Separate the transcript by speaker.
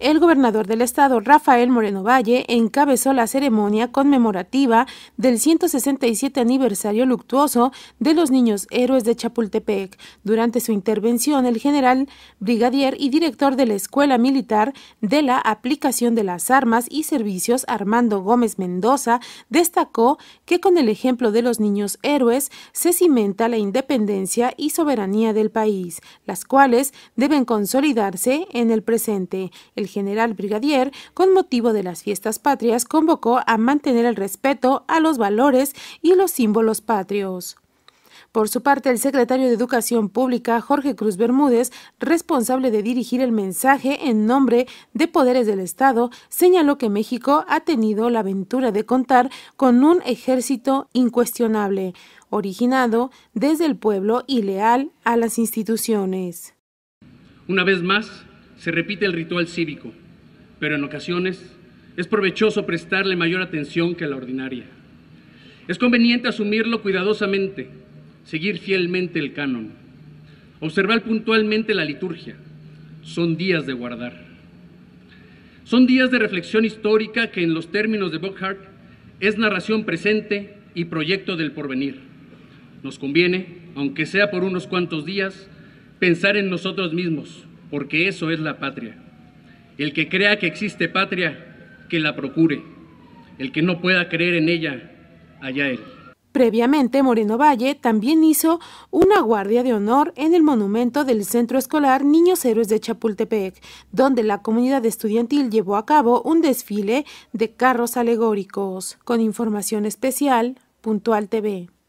Speaker 1: El gobernador del estado, Rafael Moreno Valle, encabezó la ceremonia conmemorativa del 167 aniversario luctuoso de los niños héroes de Chapultepec. Durante su intervención, el general brigadier y director de la Escuela Militar de la Aplicación de las Armas y Servicios, Armando Gómez Mendoza, destacó que con el ejemplo de los niños héroes se cimenta la independencia y soberanía del país, las cuales deben consolidarse en el presente. El general brigadier, con motivo de las fiestas patrias, convocó a mantener el respeto a los valores y los símbolos patrios. Por su parte, el secretario de Educación Pública, Jorge Cruz Bermúdez, responsable de dirigir el mensaje en nombre de poderes del Estado, señaló que México ha tenido la aventura de contar con un ejército incuestionable, originado desde el pueblo y leal a las instituciones.
Speaker 2: Una vez más, se repite el ritual cívico, pero en ocasiones es provechoso prestarle mayor atención que a la ordinaria. Es conveniente asumirlo cuidadosamente, seguir fielmente el canon, observar puntualmente la liturgia. Son días de guardar. Son días de reflexión histórica que en los términos de Bockhart es narración presente y proyecto del porvenir. Nos conviene, aunque sea por unos cuantos días, pensar en nosotros mismos, porque eso es la patria. El que crea que existe patria, que la procure. El que no pueda creer en ella, allá él.
Speaker 1: Previamente, Moreno Valle también hizo una guardia de honor en el monumento del Centro Escolar Niños Héroes de Chapultepec, donde la comunidad estudiantil llevó a cabo un desfile de carros alegóricos. Con información especial, Puntual TV.